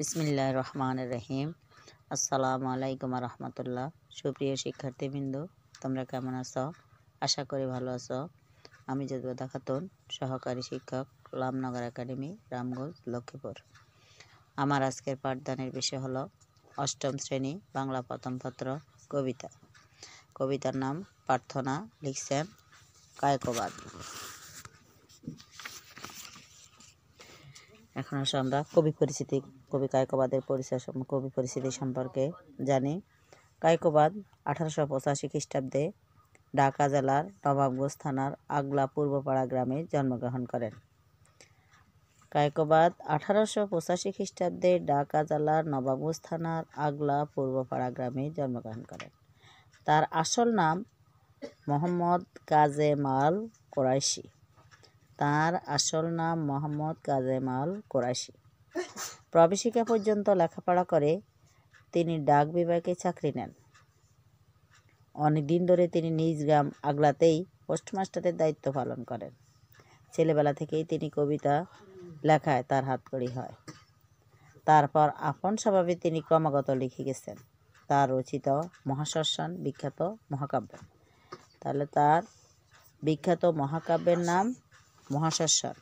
বিসমিল্লা রহমান রহিম আসসালামু আলাইকুম রহমতুল্লাহ সুপ্রিয় শিক্ষার্থীবৃন্দ তোমরা কেমন আছো আশা করি ভালো আছো আমি যদুদা খাতুন সহকারী শিক্ষক রামনগর একাডেমি রামগঞ্জ লক্ষ্মীপুর আমার আজকের পাঠদানের বিষয় হলো অষ্টম শ্রেণী বাংলা প্রথম পত্র কবিতা কবিতার নাম প্রার্থনা লিখছেন কায়কবাদ এখন আসো আমরা কবি পরিচিতি কবি কায়কবাদের পরিচয় কবি পরিস্থিতি সম্পর্কে জানি কায়কবাদ আঠারোশো পঁচাশি খ্রিস্টাব্দে ঢাকা জেলার নবাবগঞ্জ থানার আগলা পূর্বপাড়া গ্রামে জন্মগ্রহণ করেন কায়কবাদ আঠারোশো পঁচাশি খ্রিস্টাব্দে ঢাকা জেলার নবাবগঞ্জ থানার আগলা পূর্বপাড়া গ্রামে জন্মগ্রহণ করেন তার আসল নাম মোহাম্মদ কাজেমাল কোরাইশি তার আসল নাম মোহাম্মদ কাজেমাল কোরাইশি প্রবেশিকা পর্যন্ত লেখাপড়া করে তিনি ডাক বিভাগে চাকরি নেন অনেক দিন ধরে তিনি নিজ গ্রাম আগলাতেই পোস্টমাস্টারের দায়িত্ব পালন করেন ছেলেবেলা থেকেই তিনি কবিতা লেখায় তার হাতকড়ি হয় তারপর আপন স্বভাবে তিনি ক্রমাগত লিখে গেছেন তার রচিত মহাশর্ষণ বিখ্যাত মহাকাব্য তাহলে তার বিখ্যাত মহাকাব্যের নাম মহাশর্ষণ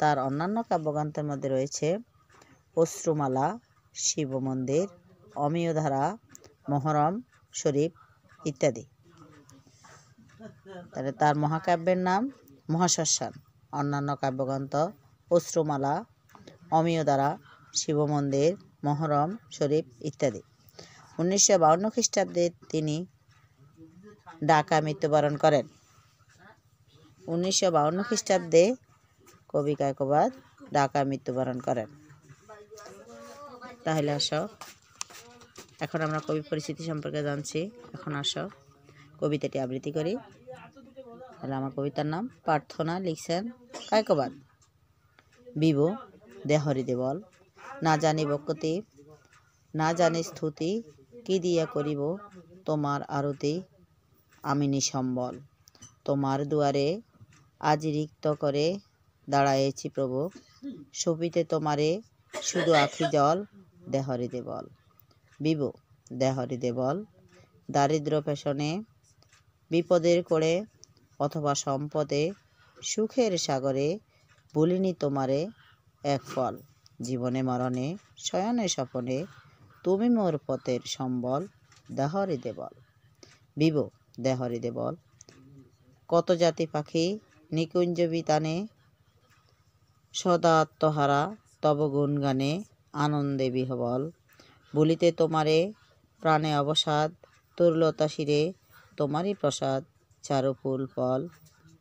তার অন্যান্য কাব্যগ্রন্থের মধ্যে রয়েছে অশ্রুমালা শিব মন্দির অমীয়ধারা মহরম শরীফ ইত্যাদি তাহলে তার মহাকাব্যের নাম মহাশ্মশান অন্যান্য কাব্যগ্রন্থ অশ্রুমালা অমীয়ধারা শিব মন্দির মহরম শরীফ ইত্যাদি উনিশশো বাউন্ন খ্রিস্টাব্দে তিনি ঢাকা মৃত্যুবরণ করেন উনিশশো বাউন্ন খ্রিস্টাব্দে কবি কায়কবাদ ঢাকা মৃত্যুবরণ করেন তাহলে আসো এখন আমরা কবি পরিস্থিতি সম্পর্কে জানছি এখন আসো কবিতাটি আবৃত্তি করি তাহলে আমার কবিতার নাম প্রার্থনা লিখছেন কায়কবাদ বিবো দেহরি দেবল না জানি বকতি না জানি স্তুতি কি দিয়া করিব তোমার আরতি আমি নিসম্বল তোমার দুয়ারে আজ রিক্ত করে দাঁড়ায়েছি প্রভু সবিতে তোমারে শুধু আখি জল দেহরি দেবল বিবো দেহরি দেবল দারিদ্র পেশনে বিপদের করে অথবা সম্পদে সুখের সাগরে বলিনি তোমারে এক ফল জীবনে মরণে শয়নে স্বপনে তুমি মোর পথের সম্বল দেহরি দেবল বিভু দেহরি দেবল কত জাতি পাখি নিকুঞ্জ বিতানে সদা আত্মহারা তব গুণগানে আনন্দে বিহবল বলিতে তোমারে প্রাণে অবসাদ লতা শিরে তোমারই প্রসাদ চারু ফুল ফল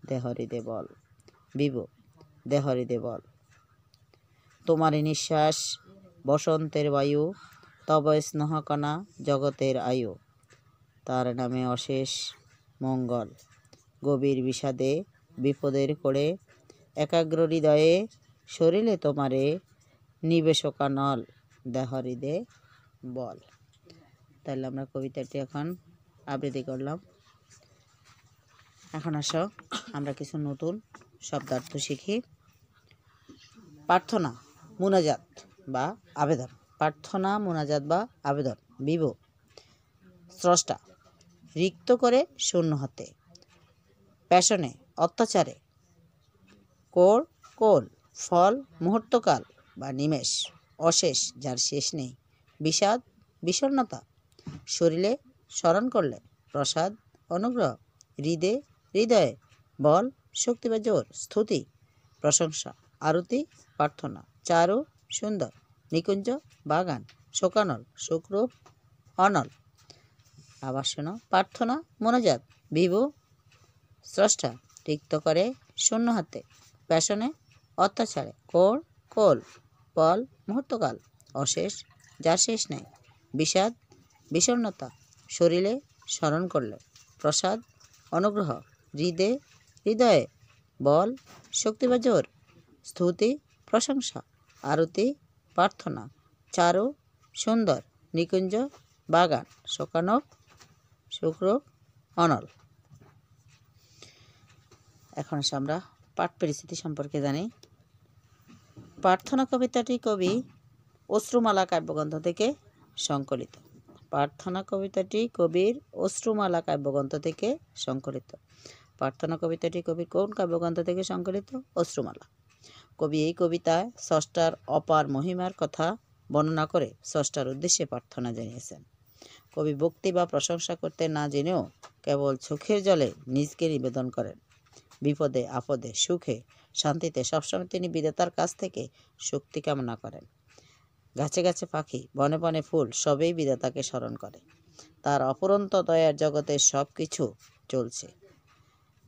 দেহরি দেবল বিব দেহরি দেবল তোমারই নিঃশ্বাস বসন্তের বায়ু তব স্নেহকণা জগতের আয়ু তার নামে অশেষ মঙ্গল গভীর বিষাদে বিপদের করে একাগ্র হৃদয়ে শরীরে তোমারে নিবেশকানল দেহরিদে বল তাহলে আমরা কবিতাটি এখন আবৃত্তি করলাম এখন আসো আমরা কিছু নতুন শব্দার্থ শিখি প্রার্থনা মুনাজাত বা আবেদন প্রার্থনা মোনাজাত বা আবেদন বিব স্রষ্টা রিক্ত করে শূন্য হাতে প্যাশনে অত্যাচারে কোর কোল ফল মুহূর্তকাল বা নিমেষ অশেষ যার শেষ নেই বিষাদ বিষণ্নতা শরীরে স্মরণ করলে প্রসাদ অনুগ্রহ হৃদে হৃদয়ে বল শক্তি বা জোর স্তুতি প্রশংসা আরতি প্রার্থনা চারু সুন্দর নিকুঞ্জ বাগান শোকানল শুক্রূপ অনল আবার শোনো প্রার্থনা মনোজাত বিভু স্রষ্টা রিক্ত করে শূন্য হাতে প্যাশনে অত্যাচারে কোর কোল পল মুহূর্তকাল অশেষ যার শেষ নাই বিষাদ বিষণ্নতা শরীরে স্মরণ করলে প্রসাদ অনুগ্রহ হৃদে হৃদয়ে বল শক্তি বা জোর স্তুতি প্রশংসা আরতি প্রার্থনা চারু সুন্দর নিকুঞ্জ বাগান শোকানক শুক্র অনল এখন আমরা পাঠ পরিস্থিতি সম্পর্কে জানি প্রার্থনা কবিতাটি কবি অশ্রুমালা কাব্যগ্রন্থ থেকে সংকলিত প্রার্থনা কবিতাটি কবির অশ্রুমালা কাব্যগ্রন্থ থেকে সংকলিত প্রার্থনা কবিতাটি কবির কোন কাব্যগ্রন্থ থেকে সংকলিত অশ্রুমালা কবি এই কবিতায় ষষ্ঠার অপার মহিমার কথা বর্ণনা করে ষষ্ঠার উদ্দেশ্যে প্রার্থনা জানিয়েছেন কবি ভক্তি বা প্রশংসা করতে না জেনেও কেবল চোখের জলে নিজকে নিবেদন করেন বিপদে আপদে সুখে শান্তিতে সবসময় তিনি বিধাতার কাছ থেকে শক্তি কামনা করেন গাছে গাছে পাখি বনে বনে ফুল সবেই বিধাতাকে স্মরণ করে তার অপরন্ত দয়ার জগতে সব কিছু চলছে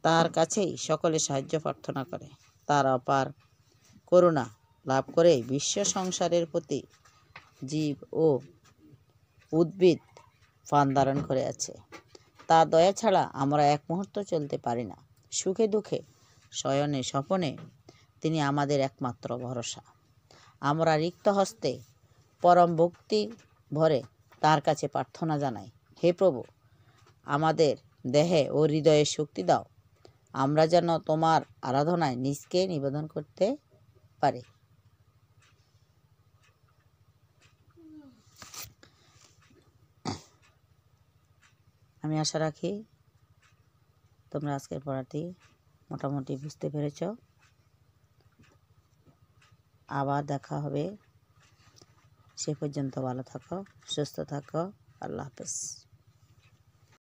তার কাছেই সকলে সাহায্য প্রার্থনা করে তার অপার করুণা লাভ করে বিশ্ব সংসারের প্রতি জীব ও উদ্ভিদ ফান ধারণ করে আছে তার দয়া ছাড়া আমরা এক মুহূর্ত চলতে পারি না সুখে দুঃখে শয়নে স্বপনে তিনি আমাদের একমাত্র ভরসা আমরা রিক্ত হস্তে পরম ভক্তি ভরে তার কাছে প্রার্থনা জানাই হে প্রভু আমাদের দেহে ও হৃদয়ে শক্তি দাও আমরা যেন তোমার আরাধনায় নিজকে নিবেদন করতে পারি আমি আশা রাখি তোমরা আজকের পড়াটি মোটামুটি বুঝতে পেরেছ আবার দেখা হবে সে পর্যন্ত ভালো থাকো সুস্থ থাকো আল্লাহ হাফেজ